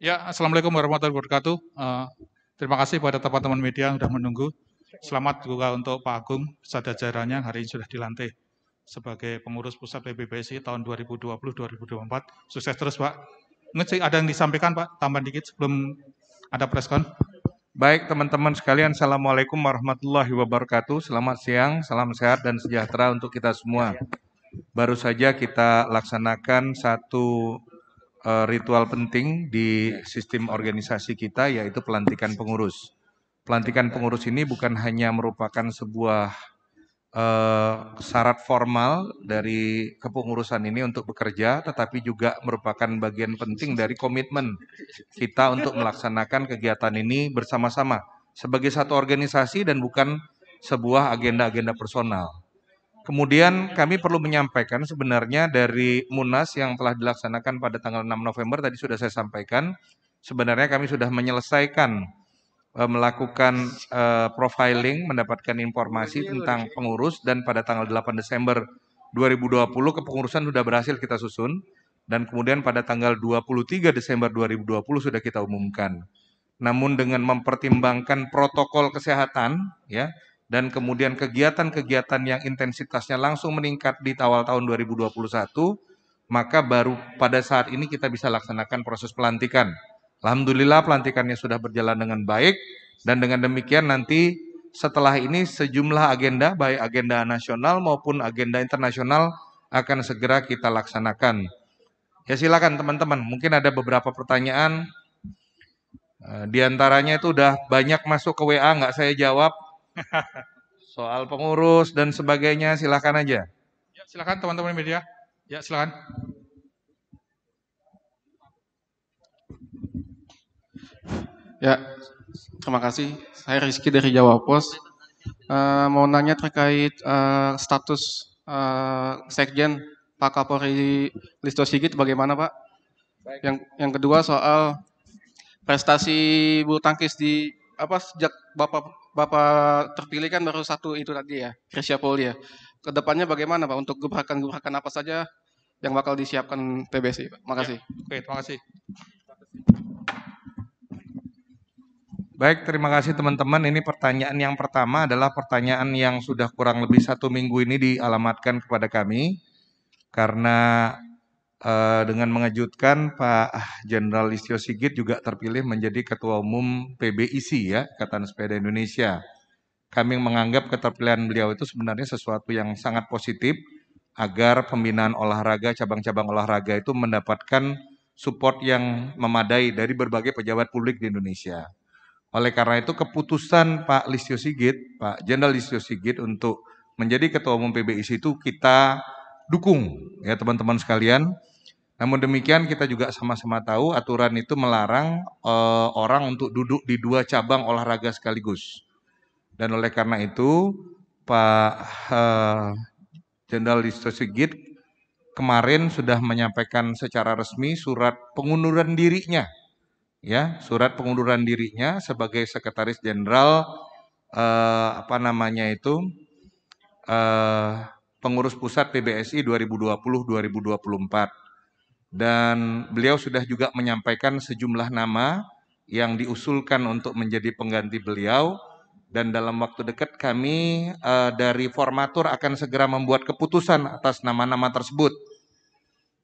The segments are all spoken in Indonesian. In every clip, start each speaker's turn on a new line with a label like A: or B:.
A: Ya, Assalamualaikum warahmatullahi wabarakatuh. Uh, terima kasih pada teman-teman media yang sudah menunggu. Selamat juga untuk Pak Agung sadar jajarannya hari ini sudah dilantik sebagai pengurus pusat PBBSI tahun 2020-2024. Sukses terus Pak. Ngecek ada yang disampaikan Pak, Tambah dikit sebelum ada
B: preskon. Baik teman-teman sekalian, Assalamualaikum warahmatullahi wabarakatuh. Selamat siang, salam sehat dan sejahtera untuk kita semua. Baru saja kita laksanakan satu uh, ritual penting di iya. sistem organisasi kita yaitu pelantikan pengurus. Pelantikan iya. pengurus ini bukan hanya merupakan sebuah uh, syarat formal dari kepengurusan ini untuk bekerja, tetapi juga merupakan bagian penting dari komitmen kita untuk melaksanakan kegiatan ini bersama-sama sebagai satu organisasi dan bukan sebuah agenda-agenda personal. Kemudian kami perlu menyampaikan sebenarnya dari Munas yang telah dilaksanakan pada tanggal 6 November tadi sudah saya sampaikan, sebenarnya kami sudah menyelesaikan eh, melakukan uh, profiling, mendapatkan informasi tentang pengurus dan pada tanggal 8 Desember 2020 kepengurusan sudah berhasil kita susun dan kemudian pada tanggal 23 Desember 2020 sudah kita umumkan. Namun dengan mempertimbangkan protokol kesehatan ya, dan kemudian kegiatan-kegiatan yang intensitasnya langsung meningkat di awal tahun 2021, maka baru pada saat ini kita bisa laksanakan proses pelantikan. Alhamdulillah pelantikannya sudah berjalan dengan baik dan dengan demikian nanti setelah ini sejumlah agenda baik agenda nasional maupun agenda internasional akan segera kita laksanakan. Ya silakan teman-teman, mungkin ada beberapa pertanyaan eh, di antaranya itu udah banyak masuk ke WA nggak saya jawab Soal pengurus dan sebagainya silahkan aja.
A: Ya, silahkan teman-teman media. Ya silahkan. Ya,
B: terima kasih. Saya Rizky dari Jawa Pos. Uh, mau nanya terkait uh, status uh, Sekjen Pak Kapolri Listo Sigit bagaimana Pak? Baik. Yang yang kedua soal prestasi bulu tangkis di apa sejak Bapak Bapak terpilih kan baru satu itu tadi ya, Krisya Polia. ya. Kedepannya bagaimana Pak untuk gebrakan-gebrakan apa saja yang bakal disiapkan TBC Pak? Makasih. Ya, oke, terima kasih. Baik, terima kasih teman-teman. Ini pertanyaan yang pertama adalah pertanyaan yang sudah kurang lebih satu minggu ini dialamatkan kepada kami. Karena Eh, dengan mengejutkan Pak Jenderal Listio Sigit juga terpilih menjadi Ketua Umum PBIC ya, Ikatan Sepeda Indonesia. Kami menganggap keterpilihan beliau itu sebenarnya sesuatu yang sangat positif agar pembinaan olahraga, cabang-cabang olahraga itu mendapatkan support yang memadai dari berbagai pejabat publik di Indonesia. Oleh karena itu keputusan Pak Listio Sigit, Pak Jenderal Listio Sigit untuk menjadi Ketua Umum PBIC itu kita dukung ya teman-teman sekalian namun demikian kita juga sama-sama tahu aturan itu melarang e, orang untuk duduk di dua cabang olahraga sekaligus. Dan oleh karena itu Pak eh, Jenderal Listo Sigit kemarin sudah menyampaikan secara resmi surat pengunduran dirinya. Ya, surat pengunduran dirinya sebagai sekretaris jenderal e, apa namanya itu pengurus pusat PBSI 2020-2024 dan beliau sudah juga menyampaikan sejumlah nama yang diusulkan untuk menjadi pengganti beliau dan dalam waktu dekat kami uh, dari formatur akan segera membuat keputusan atas nama-nama tersebut.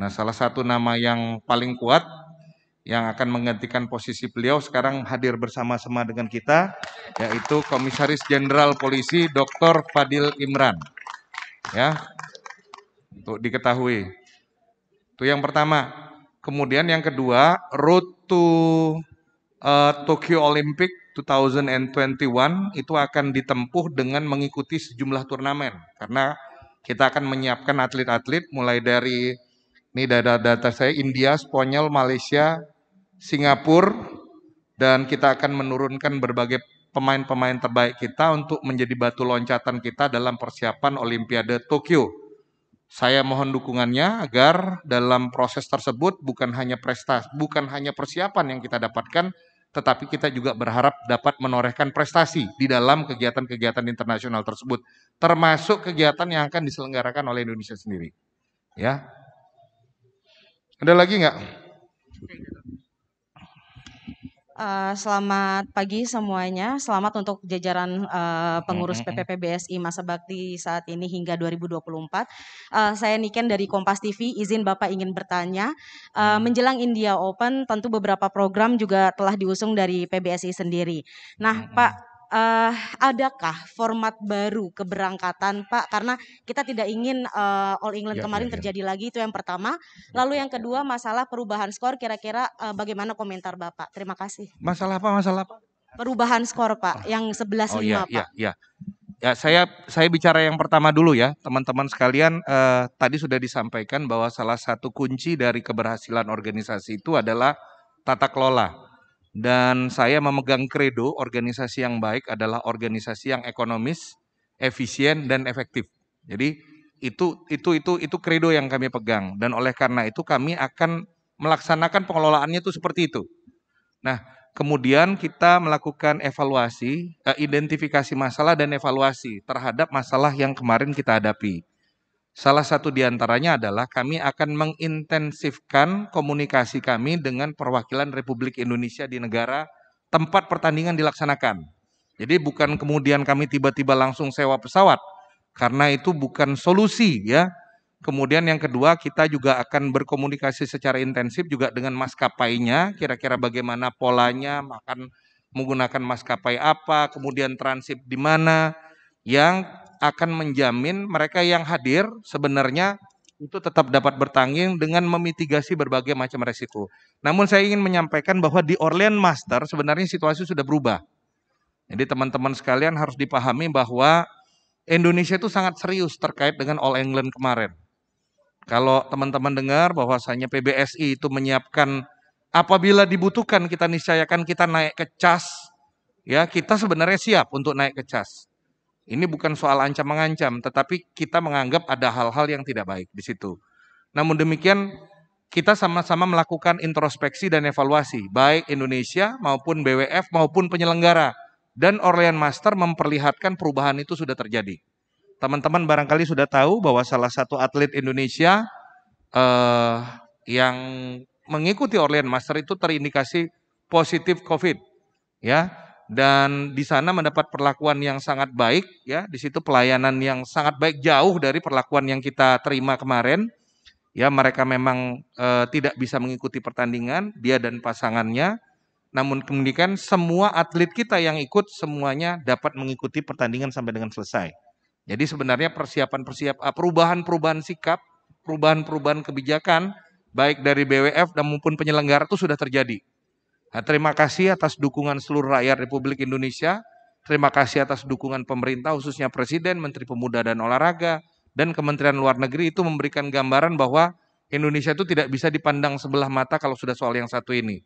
B: Nah, salah satu nama yang paling kuat yang akan menggantikan posisi beliau sekarang hadir bersama-sama dengan kita yaitu Komisaris Jenderal Polisi Dr. Fadil Imran. Ya. Untuk diketahui. Itu yang pertama. Kemudian yang kedua, road to uh, Tokyo Olympic 2021 itu akan ditempuh dengan mengikuti sejumlah turnamen karena kita akan menyiapkan atlet-atlet mulai dari ini data-data saya India, Spanyol, Malaysia, Singapura dan kita akan menurunkan berbagai pemain-pemain terbaik kita untuk menjadi batu loncatan kita dalam persiapan Olimpiade Tokyo saya mohon dukungannya agar dalam proses tersebut bukan hanya prestasi, bukan hanya persiapan yang kita dapatkan, tetapi kita juga berharap dapat menorehkan prestasi di dalam kegiatan-kegiatan internasional tersebut, termasuk kegiatan yang akan diselenggarakan oleh Indonesia sendiri. Ya, ada lagi nggak? Eh, selamat pagi semuanya. Selamat untuk jajaran uh, pengurus BSI Masa Bakti saat ini hingga 2024. Uh, eh, saya Niken dari Kompas TV. Izin Bapak ingin bertanya, uh, menjelang India Open tentu beberapa program juga telah diusung dari PBSI sendiri. Nah, Pak uh, adakah format baru keberangkatan Pak? Karena kita tidak ingin uh, All England ya, kemarin ya, ya. terjadi lagi itu yang pertama. Iya, Lalu iya. yang kedua masalah perubahan skor kira-kira uh, bagaimana komentar Bapak? Terima kasih. Masalah apa? Masalah apa? Perubahan skor Pak ah. oh. yang 11-5 oh, ya, Pak. Ya, ya. Ya, saya saya bicara yang pertama dulu ya, teman-teman sekalian. Eh, tadi sudah disampaikan bahwa salah satu kunci dari keberhasilan organisasi itu adalah tata kelola dan saya memegang kredo organisasi yang baik adalah organisasi yang ekonomis, efisien dan efektif. Jadi itu itu itu itu kredo yang kami pegang dan oleh karena itu kami akan melaksanakan pengelolaannya itu seperti itu. Nah, kemudian kita melakukan evaluasi, eh, identifikasi masalah dan evaluasi terhadap masalah yang kemarin kita hadapi. Salah satu diantaranya adalah kami akan mengintensifkan komunikasi kami dengan perwakilan Republik Indonesia di negara tempat pertandingan dilaksanakan. Jadi bukan kemudian kami tiba-tiba langsung sewa pesawat, karena itu bukan solusi ya. Kemudian yang kedua kita juga akan berkomunikasi secara intensif juga dengan maskapainya, kira-kira bagaimana polanya, makan menggunakan maskapai apa, kemudian transit di mana, yang akan menjamin mereka yang hadir sebenarnya itu tetap dapat bertanggung dengan memitigasi berbagai macam resiko. Namun saya ingin menyampaikan bahwa di Orlean Master sebenarnya situasi sudah berubah. Jadi teman-teman sekalian harus dipahami bahwa Indonesia itu sangat serius terkait dengan All England kemarin. Kalau teman-teman dengar bahwasanya PBSI itu menyiapkan apabila dibutuhkan kita niscayakan kita naik ke cas, ya kita sebenarnya siap untuk naik ke cas. Ini bukan soal ancam mengancam, tetapi kita menganggap ada hal-hal yang tidak baik di situ. Namun demikian kita sama-sama melakukan introspeksi dan evaluasi baik Indonesia maupun BWF maupun penyelenggara dan Orlean Master memperlihatkan perubahan itu sudah terjadi. Teman-teman barangkali sudah tahu bahwa salah satu atlet Indonesia eh, yang mengikuti Orlean Master itu terindikasi positif COVID ya dan di sana mendapat perlakuan yang sangat baik ya di situ pelayanan yang sangat baik jauh dari perlakuan yang kita terima kemarin ya mereka memang e, tidak bisa mengikuti pertandingan dia dan pasangannya namun kemudian semua atlet kita yang ikut semuanya dapat mengikuti pertandingan sampai dengan selesai jadi sebenarnya persiapan persiap eh, perubahan-perubahan sikap perubahan-perubahan kebijakan baik dari BWF dan maupun penyelenggara itu sudah terjadi Nah, terima kasih atas dukungan seluruh rakyat Republik Indonesia. Terima kasih atas dukungan pemerintah khususnya Presiden, Menteri Pemuda dan Olahraga, dan Kementerian Luar Negeri itu memberikan gambaran bahwa Indonesia itu tidak bisa dipandang sebelah mata kalau sudah soal yang satu ini.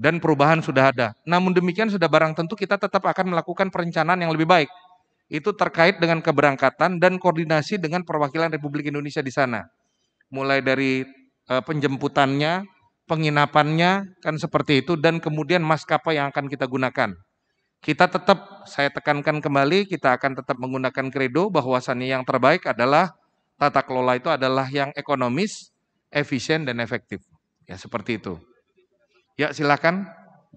B: Dan perubahan sudah ada. Namun demikian sudah barang tentu kita tetap akan melakukan perencanaan yang lebih baik. Itu terkait dengan keberangkatan dan koordinasi dengan perwakilan Republik Indonesia di sana. Mulai dari eh, penjemputannya, penginapannya kan seperti itu dan kemudian maskapai yang akan kita gunakan. Kita tetap saya tekankan kembali kita akan tetap menggunakan kredo bahwasannya yang terbaik adalah tata kelola itu adalah yang ekonomis, efisien dan efektif. Ya seperti itu. Ya silakan.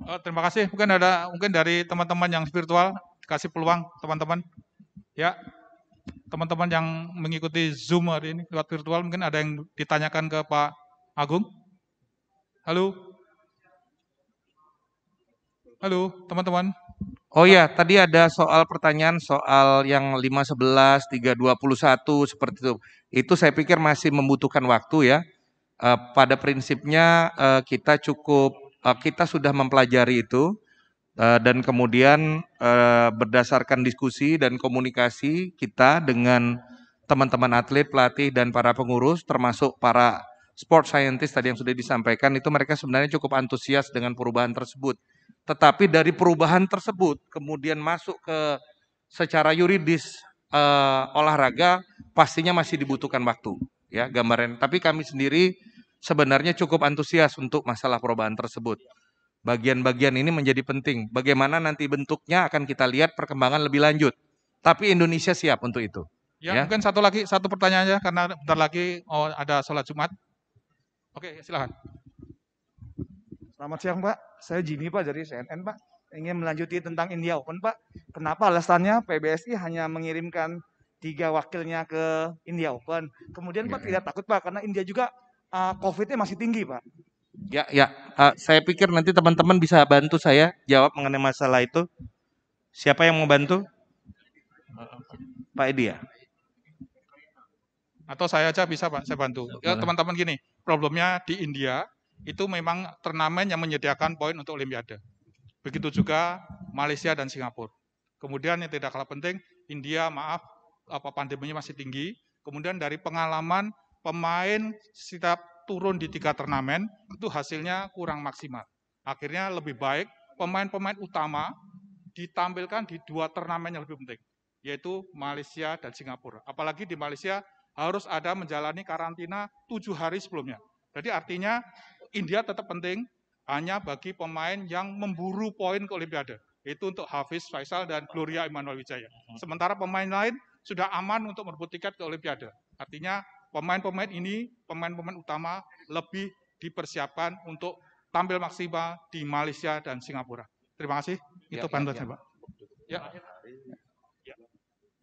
B: Oh, terima kasih. Mungkin ada
A: mungkin dari teman-teman yang spiritual kasih peluang teman-teman. Ya, teman-teman yang mengikuti Zoom hari ini lewat virtual mungkin ada yang ditanyakan ke Pak
B: Agung. Halo?
A: Halo, teman-teman.
B: Oh iya, tadi ada soal pertanyaan soal yang 511, 321 seperti itu. Itu saya pikir masih membutuhkan waktu ya. Eh, pada prinsipnya eh, kita cukup eh, kita sudah mempelajari itu dan kemudian berdasarkan diskusi dan komunikasi kita dengan teman-teman atlet, pelatih dan para pengurus termasuk para sport scientist tadi yang sudah disampaikan itu mereka sebenarnya cukup antusias dengan perubahan tersebut. Tetapi dari perubahan tersebut kemudian masuk ke secara yuridis uh, olahraga pastinya masih dibutuhkan waktu ya gambaran. Tapi kami sendiri sebenarnya cukup antusias untuk masalah perubahan tersebut. Bagian-bagian ini menjadi penting. Bagaimana nanti bentuknya akan kita lihat perkembangan lebih lanjut. Tapi Indonesia siap untuk itu. Ya, ya. mungkin satu lagi satu pertanyaan aja karena bentar lagi oh, ada sholat Jumat. Oke, silahkan. Selamat siang, Pak. Saya Jimmy, Pak, dari CNN, Pak. Ingin melanjuti tentang India Open, Pak. Kenapa alasannya PBSI hanya mengirimkan tiga wakilnya ke India Open? Kemudian, ya. Pak, iya. tidak takut, Pak, karena India juga uh, COVID-nya masih tinggi, Pak. Ya, ya. Uh, saya pikir nanti teman-teman bisa bantu saya jawab mengenai masalah itu. Siapa yang mau bantu? Pak Edi ya.
A: Atau saya aja bisa Pak, saya bantu. Ya, teman-teman gini, problemnya di India itu memang turnamen yang menyediakan poin untuk Olimpiade. Begitu hmm. juga Malaysia dan Singapura. Kemudian yang tidak kalah penting, India maaf apa pandeminya masih tinggi. Kemudian dari pengalaman pemain setiap turun di tiga turnamen itu hasilnya kurang maksimal. Akhirnya lebih baik pemain-pemain utama ditampilkan di dua turnamen yang lebih penting, yaitu Malaysia dan Singapura. Apalagi di Malaysia harus ada menjalani karantina tujuh hari sebelumnya. Jadi artinya India tetap penting hanya bagi pemain yang memburu poin ke Olimpiade. Itu untuk Hafiz Faisal dan Gloria Emmanuel Wijaya. Mhm. Sementara pemain lain sudah aman untuk merebut tiket ke Olimpiade. Artinya pemain-pemain ini, pemain-pemain utama lebih dipersiapkan untuk tampil maksimal di Malaysia dan Singapura. Terima kasih. Ya, Itu ya, ya, ya. Pak. ya.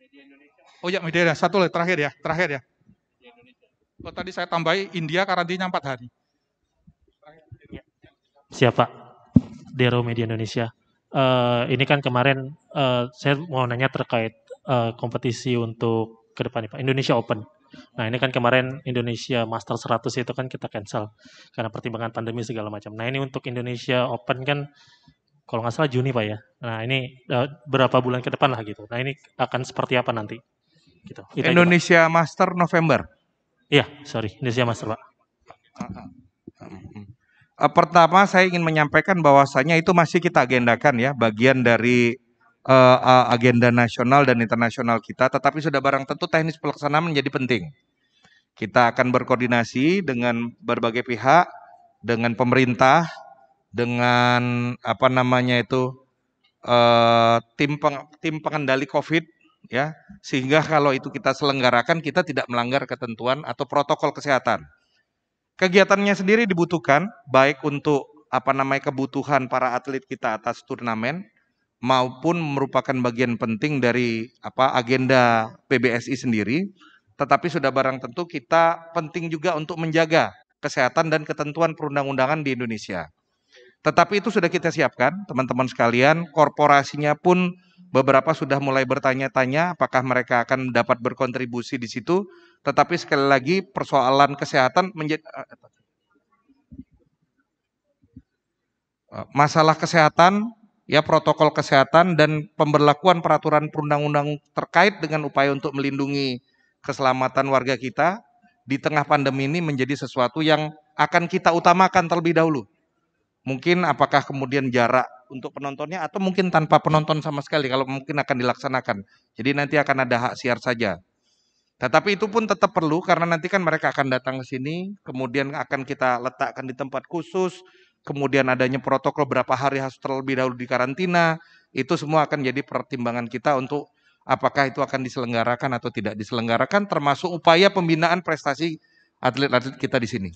A: Media Indonesia Oh ya, Media. Satu lagi terakhir ya, terakhir ya. Oh, tadi saya tambahi India karantina 4 hari.
B: Siapa? Dero Media Indonesia. Uh, ini kan kemarin uh, saya mau nanya terkait uh, kompetisi untuk ke depan Pak Indonesia Open. Nah ini kan kemarin Indonesia Master 100 itu kan kita cancel karena pertimbangan pandemi segala macam. Nah ini untuk Indonesia Open kan kalau nggak salah Juni Pak ya. Nah ini uh, berapa bulan ke depan lah gitu. Nah ini akan seperti apa nanti? Gitu. Kita Indonesia Master November. Iya, sorry, Indonesia Master, Pak. Uh-huh. Uh, pertama saya ingin menyampaikan bahwasanya itu masih kita agendakan ya, bagian dari uh, uh, agenda nasional dan internasional kita, tetapi sudah barang tentu teknis pelaksanaan menjadi penting. Kita akan berkoordinasi dengan berbagai pihak, dengan pemerintah, dengan apa namanya itu uh, tim peng, tim pengendali COVID ya sehingga kalau itu kita selenggarakan kita tidak melanggar ketentuan atau protokol kesehatan. Kegiatannya sendiri dibutuhkan baik untuk apa namanya kebutuhan para atlet kita atas turnamen maupun merupakan bagian penting dari apa agenda PBSI sendiri, tetapi sudah barang tentu kita penting juga untuk menjaga kesehatan dan ketentuan perundang-undangan di Indonesia. Tetapi itu sudah kita siapkan, teman-teman sekalian, korporasinya pun Beberapa sudah mulai bertanya-tanya apakah mereka akan dapat berkontribusi di situ. Tetapi sekali lagi persoalan kesehatan menjadi eh, eh, masalah kesehatan ya protokol kesehatan dan pemberlakuan peraturan perundang-undang terkait dengan upaya untuk melindungi keselamatan warga kita di tengah pandemi ini menjadi sesuatu yang akan kita utamakan terlebih dahulu. Mungkin apakah kemudian jarak untuk penontonnya atau mungkin tanpa penonton sama sekali kalau mungkin akan dilaksanakan. Jadi nanti akan ada hak siar saja. Tetapi itu pun tetap perlu karena nanti kan mereka akan datang ke sini, kemudian akan kita letakkan di tempat khusus, kemudian adanya protokol berapa hari harus terlebih dahulu di karantina, itu semua akan jadi pertimbangan kita untuk apakah itu akan diselenggarakan atau tidak diselenggarakan termasuk upaya pembinaan prestasi atlet-atlet kita di sini.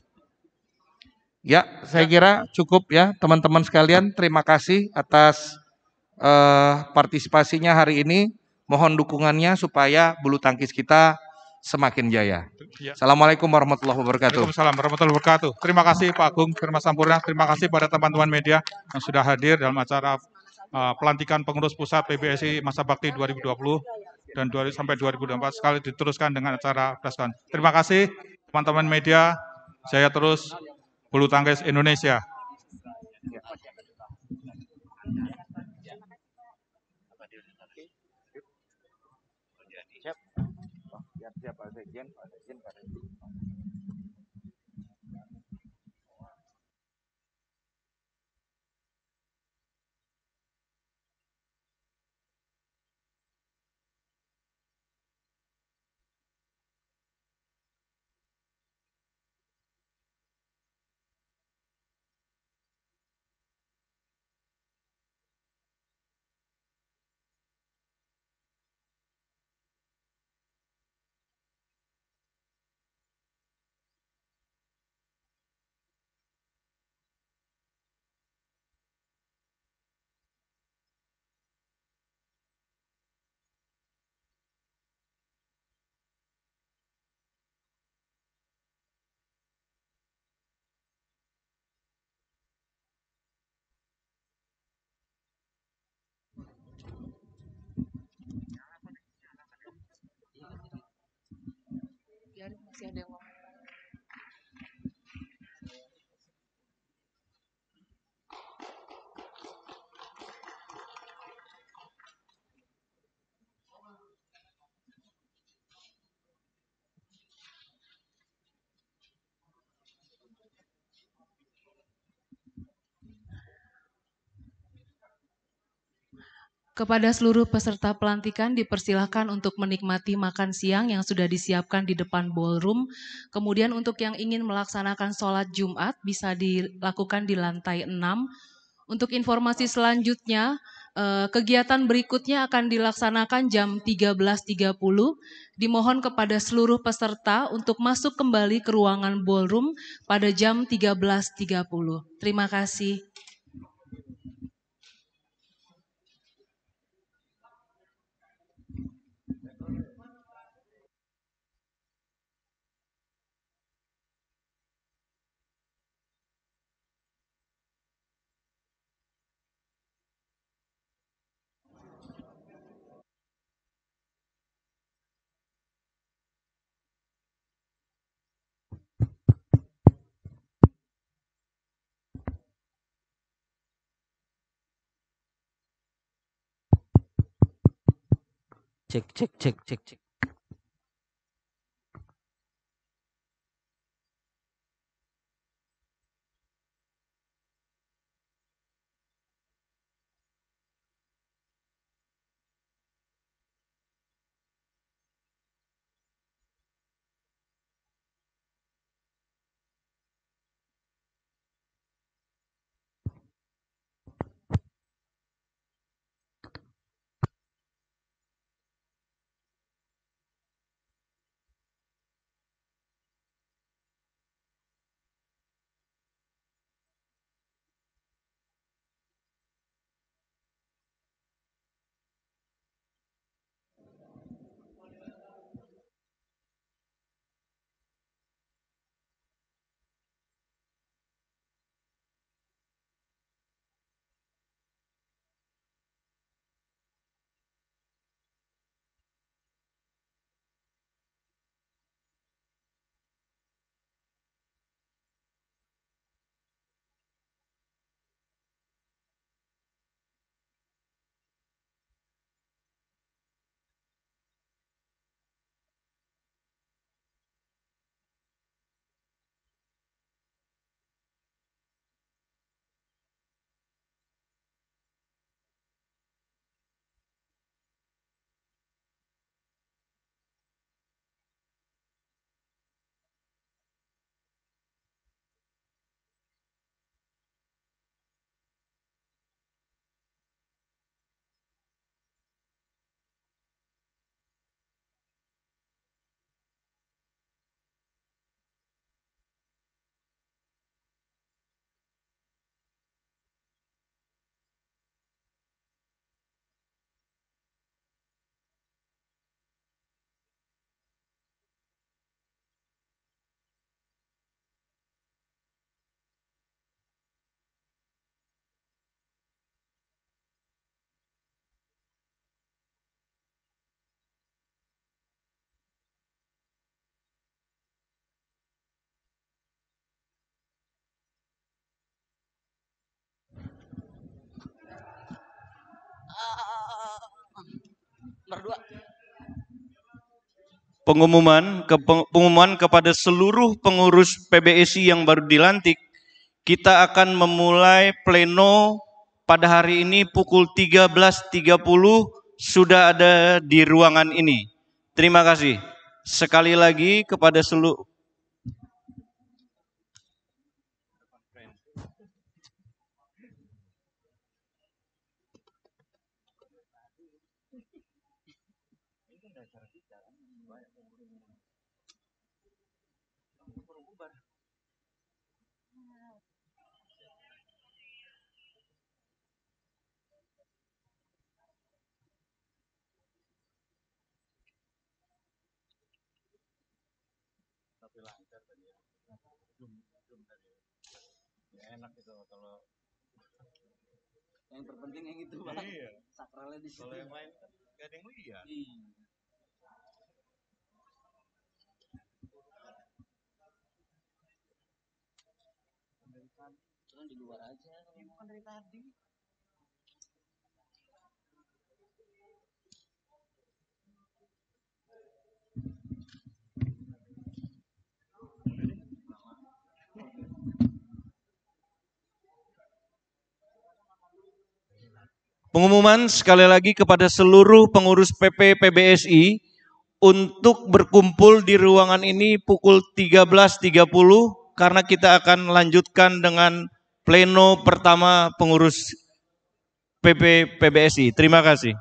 B: Ya, saya ya. kira cukup ya teman-teman sekalian. Terima kasih atas uh, partisipasinya hari ini. Mohon dukungannya supaya bulu tangkis kita semakin jaya. Ya. Assalamualaikum warahmatullahi wabarakatuh. Waalaikumsalam warahmatullahi wabarakatuh. Terima
A: kasih Pak Agung Firman Sampurna. Terima kasih pada teman-teman media yang sudah hadir dalam acara uh, pelantikan pengurus pusat PBSI Masa Bakti 2020 dan 20, sampai 2024 sekali diteruskan dengan acara preskon. Terima kasih teman-teman media. Saya terus bulu tangkis Indonesia.
B: Siap, siap Pak Sekjen, Pak Sekjen, Pak Sekjen. Gracias. Kepada seluruh peserta pelantikan dipersilahkan untuk menikmati makan siang yang sudah disiapkan di depan ballroom. Kemudian untuk yang ingin melaksanakan sholat Jumat bisa dilakukan di lantai 6. Untuk informasi selanjutnya, eh, kegiatan berikutnya akan dilaksanakan jam 13.30. Dimohon kepada seluruh peserta untuk masuk kembali ke ruangan ballroom pada jam 13.30. Terima kasih.
A: 잭, 잭, 잭, 잭, 잭. Berdua.
B: Pengumuman, ke, pengumuman kepada seluruh pengurus PBSI yang baru dilantik, kita akan memulai pleno pada hari ini pukul 13.30 sudah ada di ruangan ini. Terima kasih. Sekali lagi kepada seluruh itu dasar kita kan banyak umur perlu berubah. Tapi lancar tadi ya. Zoom, zoom tadi. Ya enak itu kalau yang terpenting yang itu bang iya. sakralnya di situ kalau yang lain kan gak ada yang lihat iya. Cuman di luar aja. Ya, bukan dari tadi. Pengumuman sekali lagi kepada seluruh pengurus PP PBSI untuk berkumpul di ruangan ini pukul 13.30 karena kita akan lanjutkan dengan pleno pertama pengurus PP PBSI. Terima kasih.